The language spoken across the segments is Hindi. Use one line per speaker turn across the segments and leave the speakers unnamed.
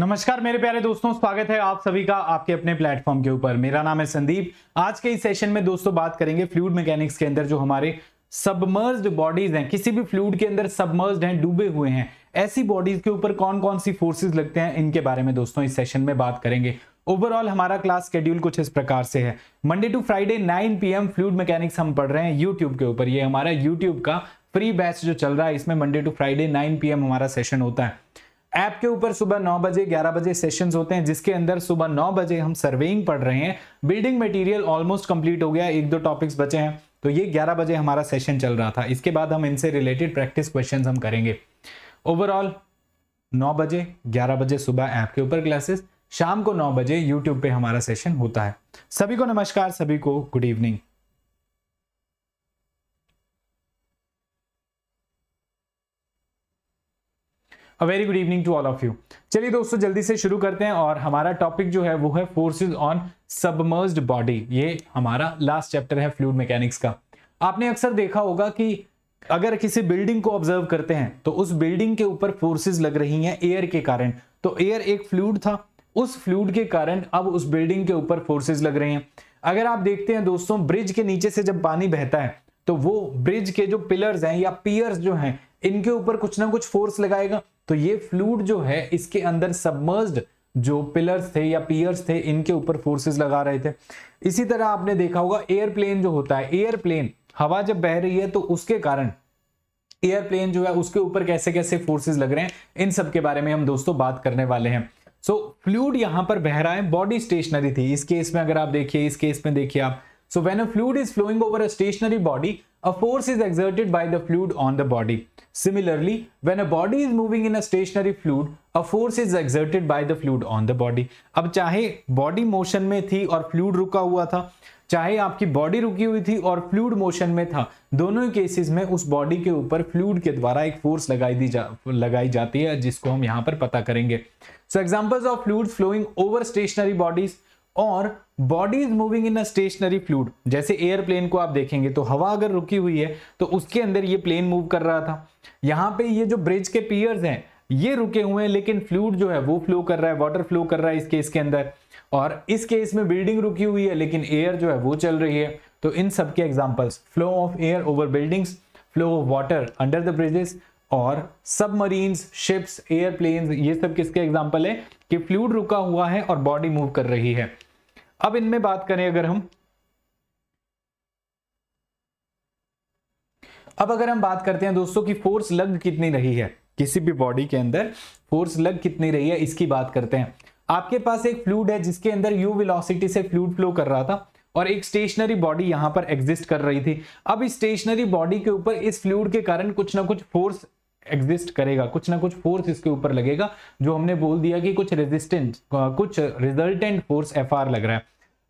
नमस्कार मेरे प्यारे दोस्तों स्वागत है आप सभी का आपके अपने प्लेटफॉर्म के ऊपर मेरा नाम है संदीप आज के इस सेशन में दोस्तों बात करेंगे फ्लूड मैकेनिक्स के अंदर जो हमारे सबमर्ज बॉडीज हैं किसी भी फ्लूड के अंदर सबमर्ज हैं डूबे हुए हैं ऐसी बॉडीज के ऊपर कौन कौन सी फोर्सेज लगते हैं इनके बारे में दोस्तों इस सेशन में बात करेंगे ओवरऑल हमारा क्लास शेड्यूल कुछ इस प्रकार से है Monday to Friday 9 PM fluid mechanics हम पढ़ रहे हैं यूट्यूब के ऊपर ये हमारा यूट्यूब का फ्री बैच जो चल रहा है इसमें मंडे टू फ्राइडे 9 पीएम हमारा सेशन होता है ऐप के ऊपर सुबह 9 बजे 11 बजे सेशंस होते हैं जिसके अंदर सुबह 9 बजे हम सर्वेइंग पढ़ रहे हैं बिल्डिंग मटेरियल ऑलमोस्ट कंप्लीट हो गया एक दो टॉपिक्स बचे हैं तो ये 11 बजे हमारा सेशन चल रहा था इसके बाद हम इनसे रिलेटेड प्रैक्टिस क्वेश्चंस हम करेंगे ओवरऑल 9 बजे 11 बजे सुबह ऐप के ऊपर क्लासेस शाम को नौ बजे यूट्यूब पे हमारा सेशन होता है सभी को नमस्कार सभी को good evening a very good evening to all of you चलिए दोस्तों जल्दी से शुरू करते हैं और हमारा टॉपिक जो है वो है फोर्सेस ऑन सबमर्ज्ड बॉडी ये हमारा लास्ट चैप्टर है फ्लूड मैकेनिक्स का आपने अक्सर देखा होगा कि अगर किसी बिल्डिंग को ऑब्जर्व करते हैं तो उस बिल्डिंग के ऊपर फोर्सेज लग रही हैं एयर के कारण तो एयर एक फ्लूड था उस फ्लूड के कारण अब उस बिल्डिंग के ऊपर फोर्सेज लग रहे हैं अगर आप देखते हैं दोस्तों ब्रिज के नीचे से जब पानी बहता है तो वो ब्रिज के जो पिलर्स हैं या पियर्स जो हैं इनके ऊपर कुछ ना कुछ फोर्स लगाएगा तो ये फ्लूड जो है इसके अंदर सबमर्ज जो पिलर्स थे या पियर्स थे इनके ऊपर फोर्सेस लगा रहे थे इसी तरह आपने देखा होगा एयरप्लेन जो होता है एयरप्लेन हवा जब बह रही है तो उसके कारण एयरप्लेन जो है उसके ऊपर कैसे कैसे फोर्सेस लग रहे हैं इन सब के बारे में हम दोस्तों बात करने वाले हैं सो फ्लूड यहां पर बह रहा है बॉडी स्टेशनरी थी इस केस में अगर आप देखिए इस केस में देखिए आप so when a fluid is flowing over a stationary body a force is exerted by the fluid on the body. Similarly, when a body is moving in a stationary fluid, a force is exerted by the fluid on the body. ab chahe body motion mein thi aur fluid ruka hua tha चाहे आपकी बॉडी रुकी हुई थी और फ्लूड मोशन में था दोनों ही केसेस में उस बॉडी के ऊपर फ्लूड के द्वारा एक फोर्स लगाई दी जा लगाई जाती है जिसको हम यहाँ पर पता करेंगे so examples of fluid flowing over stationary bodies और body is moving in a stationary fluid जैसे एयरप्लेन को आप देखेंगे तो हवा अगर रुकी हुई है तो उसके अंदर ये प्लेन मूव कर रहा था यहाँ पे ये जो ब्रिज के पियर्स हैं ये रुके हुए हैं लेकिन फ्लूड जो है वो फ्लो कर रहा है वाटर फ्लो कर रहा है इस केस के अंदर और इस केस में बिल्डिंग रुकी हुई है लेकिन एयर जो है वो चल रही है तो इन सब के examples flow of air over buildings flow of water under the bridges और सबमरीन्स शिप्स एयरप्लेन ये सब किसके एग्जाम्पल है कि फ्लूड रुका हुआ है और बॉडी मूव कर रही है अब इनमें बात करें अगर हम अब अगर हम बात करते हैं दोस्तों की फोर्स लग कितनी रही है किसी भी बॉडी के अंदर फोर्स लग कितनी रही है इसकी बात करते हैं आपके पास एक फ्लूड है जिसके अंदर यू वेलोसिटी से फ्लूड फ्लो कर रहा था और एक स्टेशनरी बॉडी यहां पर एग्जिस्ट कर रही थी अब इस स्टेशनरी बॉडी के ऊपर इस फ्लूड के कारण कुछ ना कुछ फोर्स एग्जिस्ट करेगा कुछ ना कुछ फोर्स इसके ऊपर लगेगा जो हमने बोल दिया कि कुछ रेजिस्टेंट कुछ रिजल्टेंट फोर्स एफ लग रहा है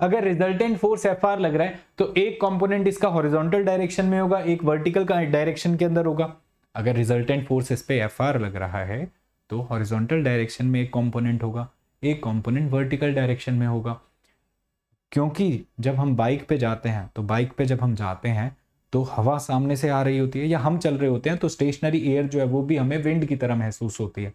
अगर रिजल्टेंट फोर्स एफ लग रहा है तो एक कॉम्पोनेंट इसका हॉरिजोंटल डायरेक्शन में होगा एक वर्टिकल का डायरेक्शन के अंदर होगा अगर रिजल्टेंट फोर्स इस पर एफ लग रहा है तो हॉरिजोंटल डायरेक्शन में एक कॉम्पोनेंट होगा एक कॉम्पोनेंट वर्टिकल डायरेक्शन में होगा क्योंकि जब हम बाइक पे जाते हैं तो बाइक पे जब हम जाते हैं तो हवा सामने से आ रही होती है या हम चल रहे होते हैं तो स्टेशनरी एयर जो है वो भी हमें विंड की तरह महसूस होती है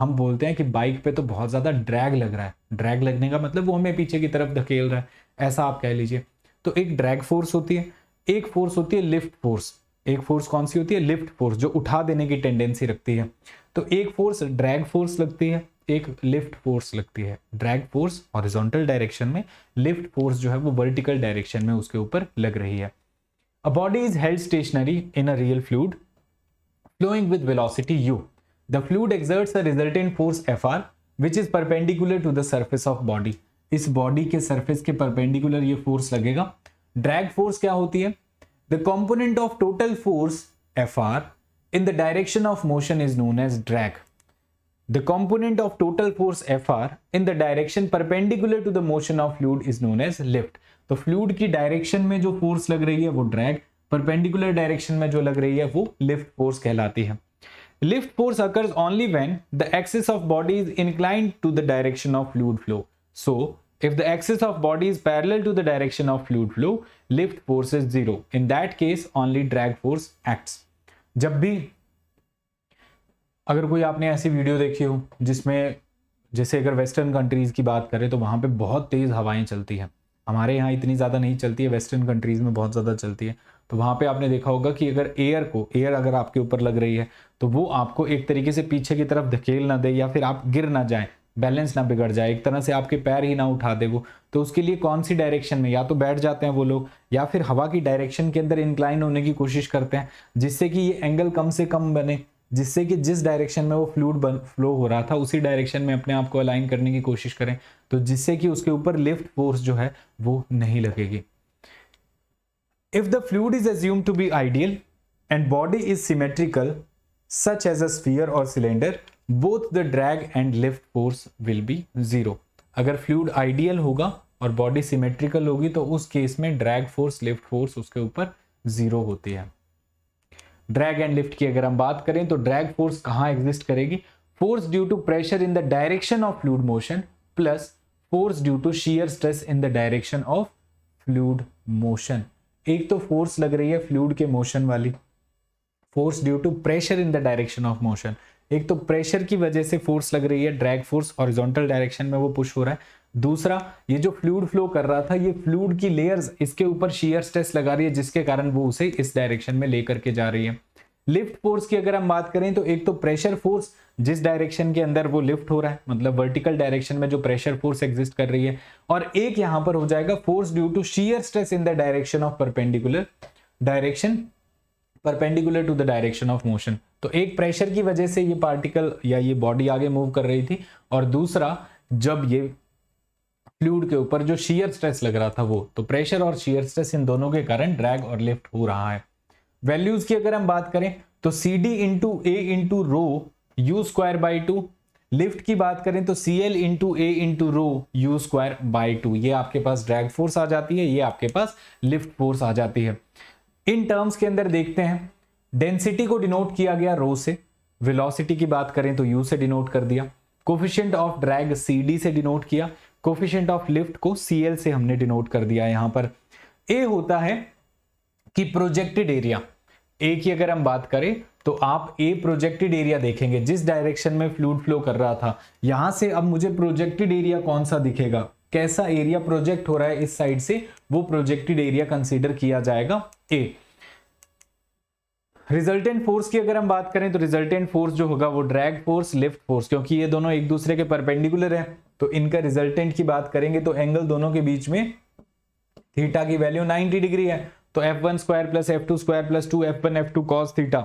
हम बोलते हैं कि बाइक पे तो बहुत ज़्यादा ड्रैग लग रहा है ड्रैग लगने का मतलब वो हमें पीछे की तरफ धकेल रहा है ऐसा आप कह लीजिए तो एक ड्रैग फोर्स होती है एक फोर्स होती है लिफ्ट फोर्स एक फोर्स कौन सी होती है लिफ्ट फोर्स जो उठा देने की टेंडेंसी रखती है तो एक फोर्स ड्रैग फोर्स लगती है एक लिफ्ट फोर्स लगती है ड्रैग फोर्स ऑरिजोंटल डायरेक्शन में लिफ्ट फोर्स जो है वो वर्टिकल डायरेक्शन में उसके ऊपर लग रही है A body is held stationary in a real fluid flowing with velocity u. The fluid exerts a resultant force Fr which is perpendicular to the surface of body. इस बॉडी के सरफेस के परपेंडिकुलर ये फोर्स लगेगा ड्रैग फोर्स क्या होती है the component of total force F R in the direction of motion is known as drag the component of total force F R in the direction perpendicular to the motion of fluid is known as lift तो फ्लूड की डायरेक्शन में जो फोर्स लग रही है वो ड्रैग परपेंडिकुलर डायरेक्शन में जो लग रही है वो लिफ्ट फोर्स कहलाती है lift force occurs only when the axis of body is inclined to the direction of fluid flow so if the axis of body is parallel to the direction of fluid flow lift force is zero in that case only drag force acts जब भी अगर कोई आपने ऐसी वीडियो देखी हो जिसमें जैसे अगर वेस्टर्न कंट्रीज की बात करें तो वहां पे बहुत तेज हवाएं चलती हैं हमारे यहाँ इतनी ज़्यादा नहीं चलती है वेस्टर्न कंट्रीज़ में बहुत ज़्यादा चलती है तो वहाँ पे आपने देखा होगा कि अगर एयर को एयर अगर आपके ऊपर लग रही है तो वो आपको एक तरीके से पीछे की तरफ धकेल ना दे या फिर आप गिर ना जाए बैलेंस ना बिगड़ जाए एक तरह से आपके पैर ही ना उठा दे वो तो उसके लिए कौन सी डायरेक्शन में या तो बैठ जाते हैं वो लोग या फिर हवा की डायरेक्शन के अंदर इंक्लाइन होने की कोशिश करते हैं जिससे कि ये एंगल कम से कम बने जिससे कि जिस डायरेक्शन में वो फ्लूड बन फ्लो हो रहा था उसी डायरेक्शन में अपने आप को अलाइन करने की कोशिश करें तो जिससे कि उसके ऊपर लिफ्ट फोर्स जो है वो नहीं लगेगी if the fluid is assumed to be ideal and body is symmetrical such as a sphere और cylinder both the drag and lift force will be zero अगर फ्लूड आइडियल होगा और बॉडी सिमेट्रिकल होगी तो उस केस में ड्रैग फोर्स लिफ्ट फोर्स उसके ऊपर जीरो होती है ड्रैग एंड लिफ्ट की अगर हम बात करें तो ड्रैग फोर्स कहाँ एग्जिस्ट करेगी force due to pressure in the direction of fluid motion plus force due to shear stress in the direction of fluid motion एक तो फोर्स लग रही है फ्लूड के मोशन वाली force due to pressure in the direction of motion एक तो प्रेशर की वजह से फोर्स लग रही है ड्रैग फोर्स हॉरिजॉन्टल डायरेक्शन में वो पुश हो रहा है दूसरा ये जो फ्लूड फ्लो कर रहा था ये फ्लूड की लेयर्स इसके ऊपर शीयर स्ट्रेस लगा रही है जिसके कारण वो उसे इस डायरेक्शन में लेकर के जा रही है लिफ्ट फोर्स की अगर हम बात करें तो एक तो प्रेशर फोर्स जिस डायरेक्शन के अंदर वो लिफ्ट हो रहा है मतलब वर्टिकल डायरेक्शन में जो प्रेशर फोर्स एग्जिस्ट कर रही है और एक यहां पर हो जाएगा force due to shear stress in the direction of perpendicular direction perpendicular to the direction of motion तो एक प्रेशर की वजह से ये पार्टिकल या ये बॉडी आगे मूव कर रही थी और दूसरा जब ये फ्लूड के ऊपर जो शीयर स्ट्रेस लग रहा था वो तो प्रेशर और शीयर स्ट्रेस इन दोनों के कारण ड्रैग और लिफ्ट हो रहा है वैल्यूज की अगर हम बात करें तो C D into A into rho U square by two lift की बात करें तो C L into A into rho U square by two ये आपके पास ड्रैग फोर्स आ जाती है ये आपके पास लिफ्ट फोर्स आ जाती है इन टर्म्स के अंदर देखते हैं डेंसिटी को डिनोट किया गया रो से वेलोसिटी की बात करें तो यू से डिनोट कर दिया coefficient of drag C D से डिनोट किया कोफिशेंट ऑफ लिफ्ट को सीएल से हमने डिनोट कर दिया यहां पर ए होता है कि प्रोजेक्टेड एरिया ए की अगर हम बात करें तो आप ए प्रोजेक्टेड एरिया देखेंगे जिस डायरेक्शन में फ्लूड फ्लो कर रहा था यहां से अब मुझे प्रोजेक्टेड एरिया कौन सा दिखेगा कैसा एरिया प्रोजेक्ट हो रहा है इस साइड से वो प्रोजेक्टेड एरिया कंसीडर किया जाएगा ए रिजल्टेंट फोर्स की अगर हम बात करें तो रिजल्टेंट फोर्स जो होगा वो ड्रैग फोर्स लिफ्ट फोर्स क्योंकि ये दोनों एक दूसरे के परपेंडिकुलर है तो इनका रिजल्टेंट की बात करेंगे तो एंगल दोनों के बीच में थीटा की वैल्यू 90 डिग्री है तो F one square plus F two square plus two F one F two cos theta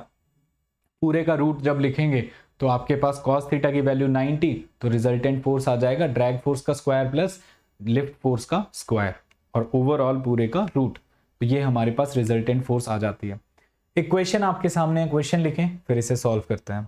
पूरे का रूट जब लिखेंगे तो आपके पास कॉस थीटा की वैल्यू 90 तो रिजल्टेंट फोर्स आ जाएगा ड्रैग फोर्स का स्क्वायर प्लस लिफ्ट फोर्स का स्क्वायर और ओवरऑल पूरे का रूट तो ये हमारे पास रिजल्टेंट फोर्स आ जाती है इक्वेशन क्वेश्चन आपके सामने क्वेश्चन लिखें फिर इसे सॉल्व करते हैं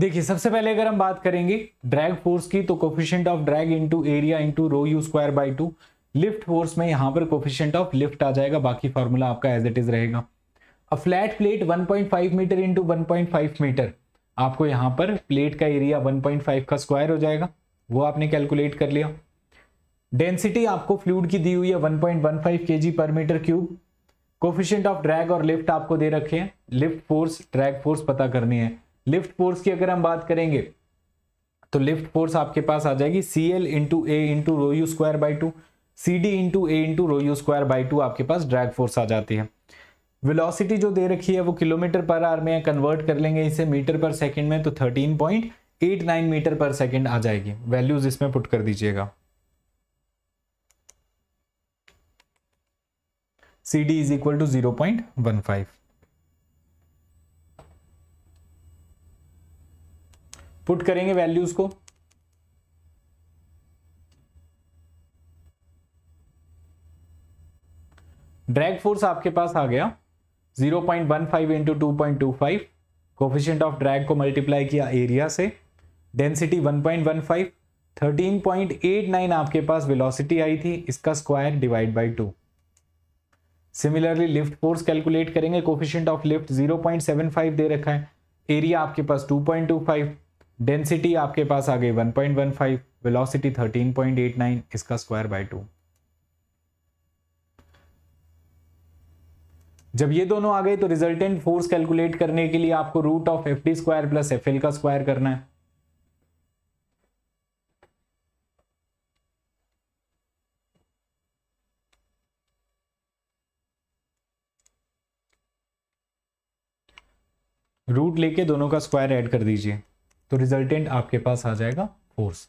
देखिए सबसे पहले अगर हम बात करेंगे ड्रैग फोर्स की तो coefficient of drag into area into rho U square by two lift force में यहां पर कोफिशियंट ऑफ लिफ्ट आ जाएगा बाकी फॉर्मूला आपका एज इट इज रहेगा a flat plate 1.5 metre into one metre आपको यहाँ पर प्लेट का एरिया 1.5 का स्क्वायर हो जाएगा वो आपने कैलकुलेट कर लिया डेंसिटी आपको फ्लूड की दी हुई है 1.15 point per metre cube coefficient of drag और लिफ्ट आपको दे रखे हैं लिफ्ट फोर्स ड्रैग फोर्स पता करनी है लिफ्ट फोर्स की अगर हम बात करेंगे तो लिफ्ट फोर्स आपके पास आ जाएगी C L into A into rho U square by two C D into A into rho U square by two आपके पास ड्रैग फोर्स आ जाती है वेलोसिटी जो दे रखी है वो किलोमीटर पर आर में कन्वर्ट कर लेंगे इसे मीटर पर सेकंड में तो thirteen point eight nine metre per second आ जाएगी वैल्यूज इसमें पुट कर दीजिएगा C D is equal to zero point one five put करेंगे वैल्यूज को ड्रैग फोर्स आपके पास आ गया 0.15 point one five into two point two five coefficient of drag को मल्टीप्लाई किया एरिया से डेंसिटी 1.15 13.89 आपके पास वेलोसिटी आई थी इसका square divide by two similarly lift force calculate करेंगे कोफिशियंट ऑफ लिफ्ट 0.75 दे रखा है एरिया आपके पास 2.25 डेंसिटी आपके पास आ गई 1.15 वेलोसिटी नाइन इसका स्क्वायर बाय टू जब ये दोनों आ गए तो रिजल्टेंट फोर्स कैलकुलेट करने के लिए आपको root of F D square plus F L का स्क्वायर करना है रूट लेके दोनों का स्क्वायर ऐड कर दीजिए तो रिजल्टेंट आपके पास आ जाएगा force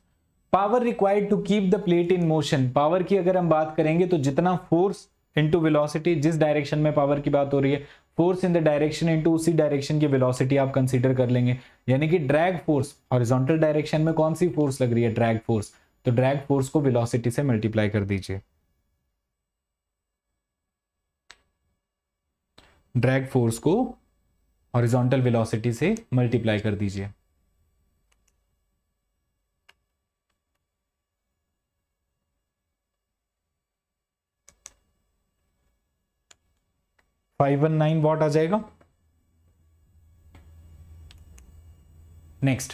power required to keep the plate in motion power की अगर हम बात करेंगे तो जितना फोर्स इंटू वेलोसिटी जिस डायरेक्शन में पावर की बात हो रही है force in the direction into उसी डायरेक्शन की वेलोसिटी आप कंसीडर कर लेंगे यानी कि ड्रैग फोर्स हॉरिजॉन्टल डायरेक्शन में कौन सी फोर्स लग रही है ड्रैग फोर्स तो ड्रैग फोर्स को वेलोसिटी से मल्टीप्लाई कर दीजिए ड्रैग फोर्स को हॉरिजॉन्टल वेलोसिटी से मल्टीप्लाई कर दीजिए फाइव वन नाइन वॉट आ जाएगा नेक्स्ट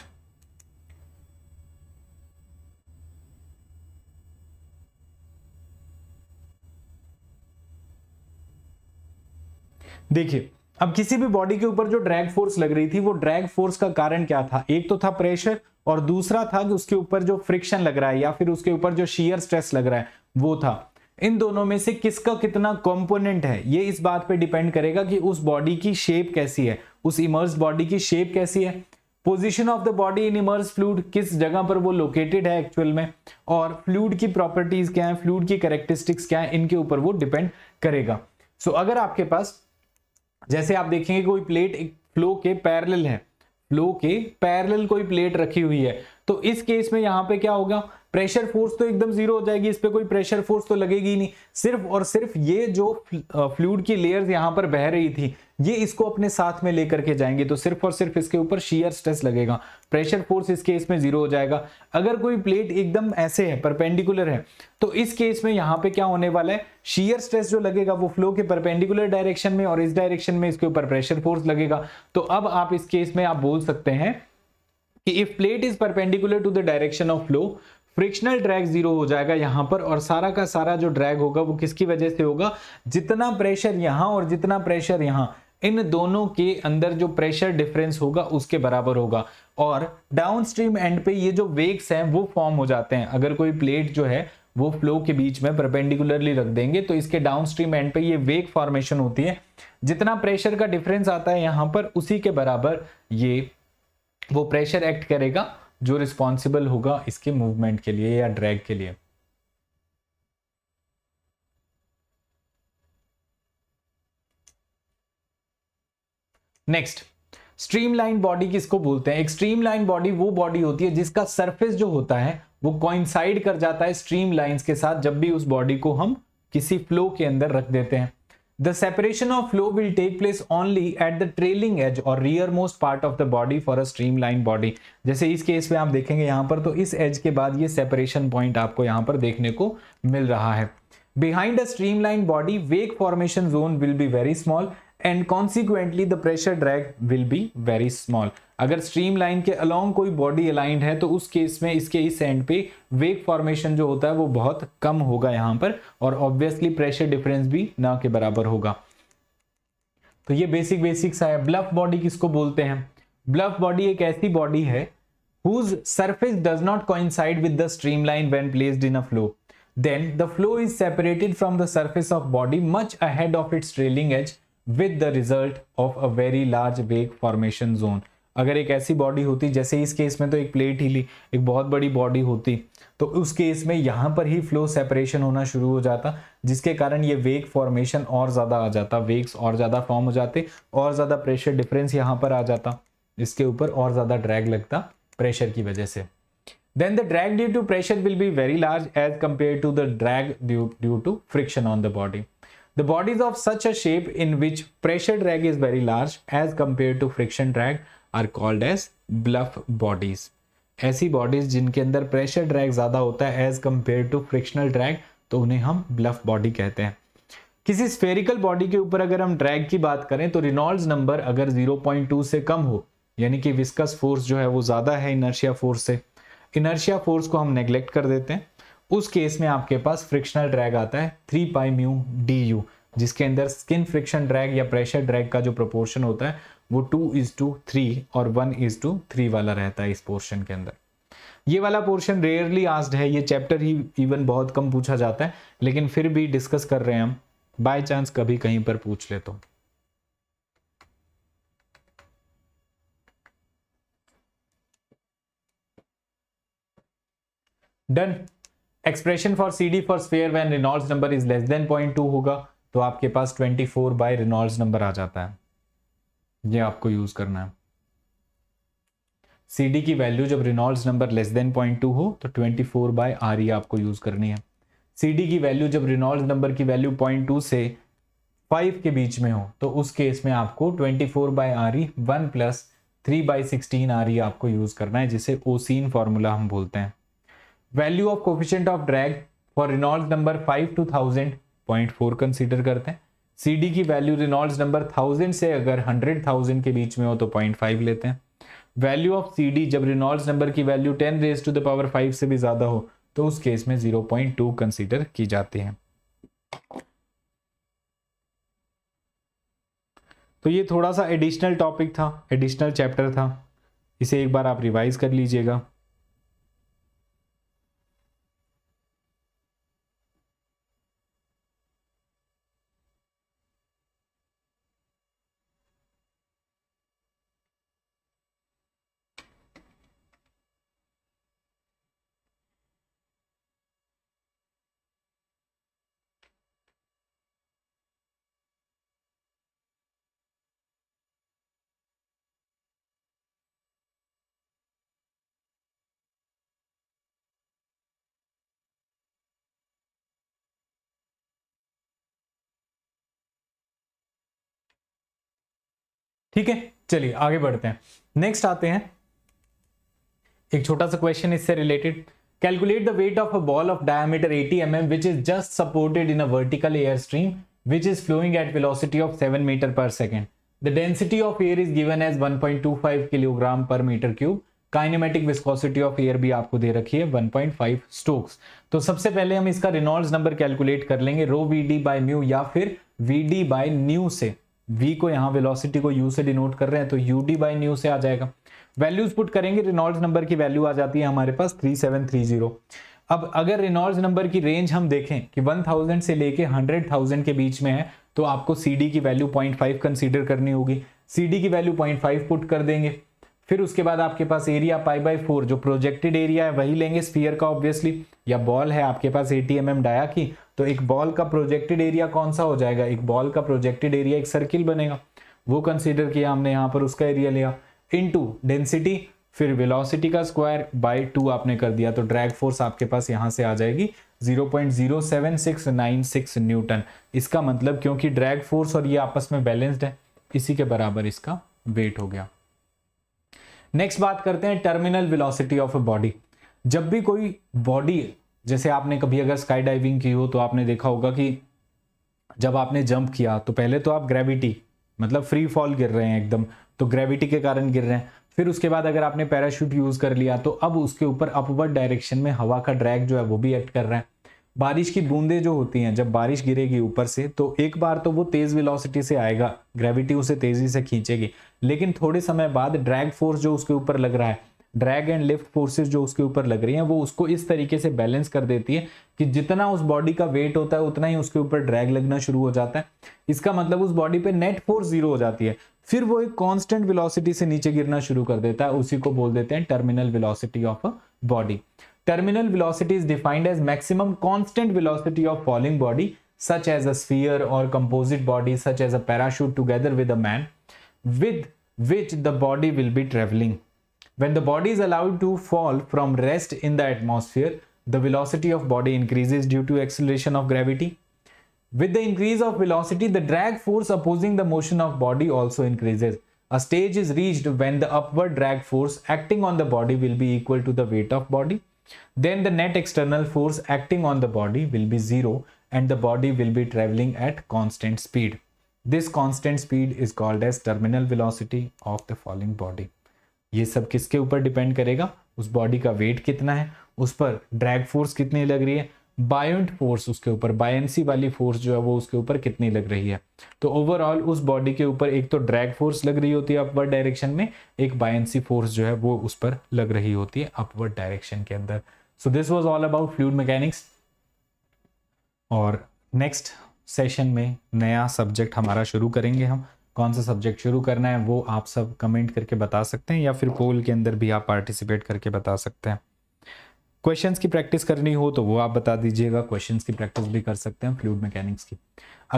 देखिए अब किसी भी बॉडी के ऊपर जो ड्रैग फोर्स लग रही थी वो ड्रैग फोर्स का कारण क्या था एक तो था प्रेशर और दूसरा था कि उसके ऊपर जो फ्रिक्शन लग रहा है या फिर उसके ऊपर जो शीयर स्ट्रेस लग रहा है वो था इन दोनों में से किसका कितना कंपोनेंट है ये इस बात पे डिपेंड करेगा कि उस बॉडी की शेप कैसी है उस इमर्स बॉडी की शेप कैसी है position of the body in immerse fluid किस जगह पर वो लोकेटेड है एक्चुअल में और फ्लूड की प्रॉपर्टीज क्या है फ्लूड की करेक्टरिस्टिक्स क्या है इनके ऊपर वो डिपेंड करेगा सो so, अगर आपके पास जैसे आप देखेंगे कोई प्लेट एक फ्लो के पैरल है फ्लो के पैरल कोई प्लेट रखी हुई है तो इस केस में यहाँ पे क्या होगा प्रेशर फोर्स तो एकदम जीरो हो जाएगी इस पर कोई प्रेशर फोर्स तो लगेगी ही नहीं सिर्फ और सिर्फ ये जो फ्लूड की लेयर्स यहां पर बह रही थी ये इसको अपने साथ में लेकर के जाएंगे तो सिर्फ और सिर्फ इसके ऊपर शीयर स्ट्रेस लगेगा प्रेशर फोर्स इस केस में जीरो हो जाएगा अगर कोई प्लेट एकदम ऐसे है परपेंडिकुलर है तो इस केस में यहाँ पे क्या होने वाला है शीयर स्ट्रेस जो लगेगा वो फ्लो के परपेंडिकुलर डायरेक्शन में और इस डायरेक्शन में इसके ऊपर प्रेशर फोर्स लगेगा तो अब आप इस केस में आप बोल सकते हैं कि if plate is perpendicular to the direction of flow frictional drag zero हो जाएगा यहां पर और सारा का सारा जो ड्रैग होगा वो किसकी वजह से होगा जितना प्रेशर यहां और जितना प्रेशर यहां इन दोनों के अंदर जो प्रेशर डिफरेंस होगा उसके बराबर होगा और डाउन स्ट्रीम एंड पे ये जो वेग्स हैं वो फॉर्म हो जाते हैं अगर कोई प्लेट जो है वो फ्लो के बीच में परपेंडिकुलरली रख देंगे तो इसके डाउन स्ट्रीम एंड पे ये वेग फॉर्मेशन होती है जितना प्रेशर का डिफरेंस आता है यहां पर उसी के बराबर ये वो प्रेशर एक्ट करेगा जो रिस्पॉन्सिबल होगा इसके मूवमेंट के लिए या ड्रैग के लिए नेक्स्ट स्ट्रीमलाइन बॉडी किसको बोलते हैं एक स्ट्रीमलाइन बॉडी वो बॉडी होती है जिसका सरफेस जो होता है वो कॉइंसाइड कर जाता है स्ट्रीम लाइन के साथ जब भी उस बॉडी को हम किसी फ्लो के अंदर रख देते हैं The separation of flow will take place only at the trailing edge or rearmost part of the body for a streamlined body. जैसे इस केस में आप देखेंगे यहां पर तो इस एज के बाद ये सेपरेशन पॉइंट आपको यहां पर देखने को मिल रहा है behind a line body wake formation zone will be very small and consequently the pressure drag will be very small अगर स्ट्रीम लाइन के अलोंग कोई बॉडी अलाइंड है तो उस केस में इसके इस एंड पे वेक फॉर्मेशन जो होता है वो बहुत कम होगा यहां पर और ऑब्वियसली प्रेशर डिफरेंस भी ना के बराबर होगा तो ये बेसिक बेसिक सा है ब्लफ बॉडी किसको बोलते हैं ब्लफ बॉडी एक ऐसी बॉडी है whose surface does not coincide with the streamline when placed in a flow then the flow is separated from the surface of body much ahead of its trailing edge with the result of a very large wake formation zone अगर एक ऐसी बॉडी होती जैसे इस केस में तो एक प्लेट ही ली एक बहुत बड़ी बॉडी होती तो उस केस में यहाँ पर ही फ्लो सेपरेशन होना शुरू हो जाता जिसके कारण ये वेग फॉर्मेशन और ज़्यादा आ जाता वेग्स और ज़्यादा फॉर्म हो जाते और ज़्यादा प्रेशर डिफरेंस यहाँ पर आ जाता इसके ऊपर और ज़्यादा ड्रैग लगता प्रेशर की वजह से then the drag due to pressure will be very large as compare to the drag due to friction on the body the bodies of such a shape in which pressure drag is very large as compare to friction drag are called as bluff bodies ऐसी बॉडीज जिनके अंदर प्रेशर ड्रैग ज़्यादा होता है as compare to frictional drag तो उन्हें हम ब्लफ बॉडी कहते हैं किसी स्फेरिकल बॉडी के ऊपर अगर हम ड्रैग की बात करें तो रिनॉल्ड नंबर अगर 0.2 से कम हो यानी कि विस्कस फोर्स जो है वो ज़्यादा है इनर्शिया फोर्स से इनर्शिया फोर्स को हम नेग्लेक्ट कर देते हैं उस केस में आपके पास फ्रिक्शनल ड्रैग आता है three pi mu D U जिसके अंदर स्किन फ्रिक्शन ड्रैग या प्रेशर ड्रैग का जो प्रोपोर्शन होता है वो टू इज टू थ्री और वन इज टू थ्री वाला रहता है इस पोर्शन के अंदर ये वाला पोर्शन रेयरली आस्ड है ये चैप्टर ही इवन बहुत कम पूछा जाता है लेकिन फिर भी डिस्कस कर रहे हैं हम बाय चांस कभी कहीं पर पूछ ले तो done expression for C D for sphere when Reynolds number is less than point two होगा तो आपके पास twenty four by Reynolds number आ जाता है ये आपको यूज करना है सी डी की वैल्यू जब Reynolds number less than point two हो तो twenty four by R E आपको यूज करनी है सी डी की वैल्यू जब रिनॉल्ड्स नंबर की वैल्यू पॉइंट टू से फाइव के बीच में हो तो उस केस में आपको twenty four by R E one plus three by sixteen R E आपको यूज करना है जिसे ओसिन फॉर्मूला हम बोलते हैं value of coefficient of drag for Reynold number five to thousand point four consider करते हैं सीडी की वैल्यू रिनॉल्ड नंबर थाउजेंड से अगर हंड्रेड थाउजेंड के बीच में हो तो पॉइंट फाइव लेते हैं वैल्यू ऑफ सीडी जब रिनॉल्ड नंबर की value ten raise to the power five से भी ज़्यादा हो तो उस केस में जीरो पॉइंट टू कंसिडर की जाती है तो ये थोड़ा सा एडिशनल टॉपिक था एडिशनल चैप्टर था इसे एक बार आप रिवाइज कर लीजिएगा ठीक है चलिए आगे बढ़ते हैं नेक्स्ट आते हैं एक छोटा सा क्वेश्चन इससे related calculate the weight of a ball of diameter 80 mm is just supported in a vertical air stream which is flowing at velocity of 7 metre per second. The density of air is given as 1.25 kilogram per metre cube kinematic viscosity of air भी आपको दे रखी है 1.5 स्टोक्स तो सबसे पहले हम इसका रिनॉल्ड्स नंबर कैलकुलेट कर लेंगे rho V D by mu या फिर वी डी बाई न्यू से v को यहाँ वेलोसिटी को u से डिनोट कर रहे हैं तो यू डी बाई न्यू से आ जाएगा वैल्यूज पुट करेंगे रिनॉल्ड नंबर की वैल्यू आ जाती है हमारे पास थ्री थ्री सेवन जीरो अब अगर रिनॉल्ड नंबर की रेंज हम देखें कि वन थाउजेंड से लेके हंड्रेड थाउजेंड के बीच में है तो आपको सी डी की वैल्यू पॉइंट फाइव कंसिडर करनी होगी सी डी की वैल्यू पॉइंट फाइव पुट कर देंगे फिर उसके बाद आपके पास एरिया पाई बाई फोर जो प्रोजेक्टेड एरिया है वही लेंगे स्पीयर का ऑब्वियसली या बॉल है आपके पास eighty M M dia की तो एक बॉल का प्रोजेक्टेड एरिया कौन सा हो जाएगा एक बॉल का प्रोजेक्टेड एरिया एक सर्किल बनेगा वो कंसिडर किया हमने यहाँ पर उसका एरिया लिया इनटू डेंसिटी फिर वेलोसिटी का स्क्वायर बाय टू आपने कर दिया तो ड्रैग फोर्स आपके पास यहाँ से आ जाएगी 0.07696 न्यूटन इसका मतलब क्योंकि ड्रैग फोर्स और ये आपस में बैलेंस्ड है इसी के बराबर इसका वेट हो गया नेक्स्ट बात करते हैं terminal velocity of a body जब भी कोई बॉडी जैसे आपने कभी अगर स्काई डाइविंग की हो तो आपने देखा होगा कि जब आपने जंप किया तो पहले तो आप ग्रेविटी मतलब फ्री फॉल गिर रहे हैं एकदम तो ग्रेविटी के कारण गिर रहे हैं फिर उसके बाद अगर आपने पैराशूट यूज़ कर लिया तो अब उसके ऊपर अपवर्ड डायरेक्शन में हवा का ड्रैग जो है वो भी एक्ट कर रहा है बारिश की बूंदें जो होती हैं जब बारिश गिरेगी ऊपर से तो एक बार तो वो तेज़ विलोसिटी से आएगा ग्रेविटी उसे तेज़ी से खींचेगी लेकिन थोड़े समय बाद ड्रैग फोर्स जो उसके ऊपर लग रहा है ड्रैग एंड लिफ्ट फोर्सेस जो उसके ऊपर लग रही हैं वो उसको इस तरीके से बैलेंस कर देती है कि जितना उस बॉडी का वेट होता है उतना ही उसके ऊपर ड्रैग लगना शुरू हो जाता है इसका मतलब उस बॉडी पे नेट फोर्स जीरो हो जाती है फिर वो एक कांस्टेंट वेलोसिटी से नीचे गिरना शुरू कर देता है उसी को बोल देते हैं terminal velocity of a body terminal velocity is defined as maximum constant velocity of falling body such as a sphere और composite body such as a parachute together with a man with which the body will be travelling When the body is allowed to fall from rest in the atmosphere, the velocity of body increases due to acceleration of gravity. With the increase of velocity, the drag force opposing the motion of body also increases. A stage is reached when the upward drag force acting on the body will be equal to the weight of body. Then the net external force acting on the body will be zero and the body will be traveling at constant speed. This constant speed is called as terminal velocity of the falling body. ये सब किसके ऊपर डिपेंड करेगा उस बॉडी का वेट कितना है उस पर ड्रैग फोर्स कितनी लग रही है बायोट फोर्स उसके ऊपर बायसी वाली फोर्स जो है वो उसके ऊपर कितनी लग रही है तो ओवरऑल उस बॉडी के ऊपर एक तो ड्रैग फोर्स लग रही होती है अपवर्ड डायरेक्शन में एक बायंसी फोर्स जो है वो उस पर लग रही होती है अपवर्ड डायरेक्शन के अंदर so this was all about fluid mechanics और नेक्स्ट सेशन में नया सब्जेक्ट हमारा शुरू करेंगे हम कौन सा सब्जेक्ट शुरू करना है वो आप सब कमेंट करके बता सकते हैं या फिर पोल के अंदर भी आप पार्टिसिपेट करके बता सकते हैं क्वेश्चन की प्रैक्टिस करनी हो तो वो आप बता दीजिएगा क्वेश्चन की प्रैक्टिस भी कर सकते हैं फ्लूड मैकेनिक्स की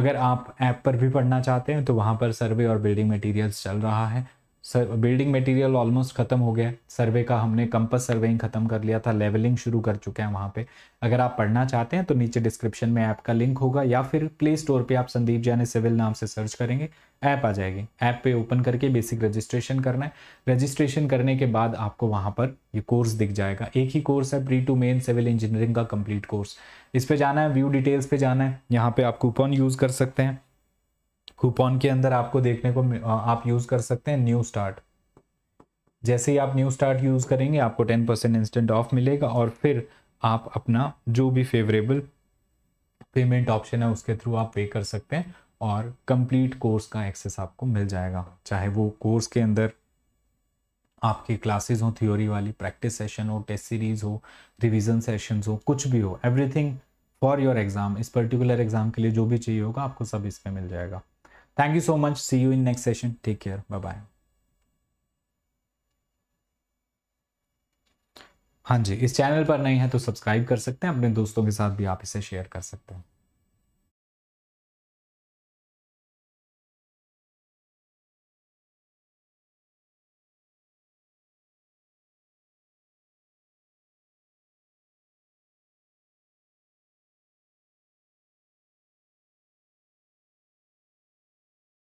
अगर आप ऐप पर भी पढ़ना चाहते हैं तो वहाँ पर सर्वे और बिल्डिंग मटेरियल्स चल रहा है सर बिल्डिंग मटेरियल ऑलमोस्ट ख़त्म हो गया सर्वे का हमने कंपस सर्वेइंग ख़त्म कर लिया था लेवलिंग शुरू कर चुके हैं वहाँ पे अगर आप पढ़ना चाहते हैं तो नीचे डिस्क्रिप्शन में ऐप का लिंक होगा या फिर प्ले स्टोर पे आप संदीप जैन सिविल नाम से सर्च करेंगे ऐप आ जाएगी ऐप पे ओपन करके बेसिक रजिस्ट्रेशन करना है रजिस्ट्रेशन करने के बाद आपको वहाँ पर ये कोर्स दिख जाएगा एक ही कोर्स है pre to main civil engineering का कंप्लीट कोर्स इस पर जाना है व्यू डिटेल्स पे जाना है यहाँ पे आप कूपन यूज़ कर सकते हैं कूपन के अंदर आपको देखने को आप यूज़ कर सकते हैं न्यू स्टार्ट जैसे ही आप न्यू स्टार्ट यूज़ करेंगे आपको टेन परसेंट इंस्टेंट ऑफ मिलेगा और फिर आप अपना जो भी फेवरेबल पेमेंट ऑप्शन है उसके थ्रू आप पे कर सकते हैं और कंप्लीट कोर्स का एक्सेस आपको मिल जाएगा चाहे वो कोर्स के अंदर आपकी क्लासेस हो थ्योरी वाली प्रैक्टिस सेशन हो टेस्ट सीरीज हो रिविजन सेशन हो कुछ भी हो एवरीथिंग फॉर योर एग्ज़ाम इस पर्टिकुलर एग्ज़ाम के लिए जो भी चाहिए होगा आपको सब इस पर मिल जाएगा thank you so much see you in next session take care bye bye हाँ जी इस चैनल पर नहीं है तो सब्सक्राइब कर सकते हैं अपने दोस्तों के साथ भी आप इसे शेयर कर सकते हैं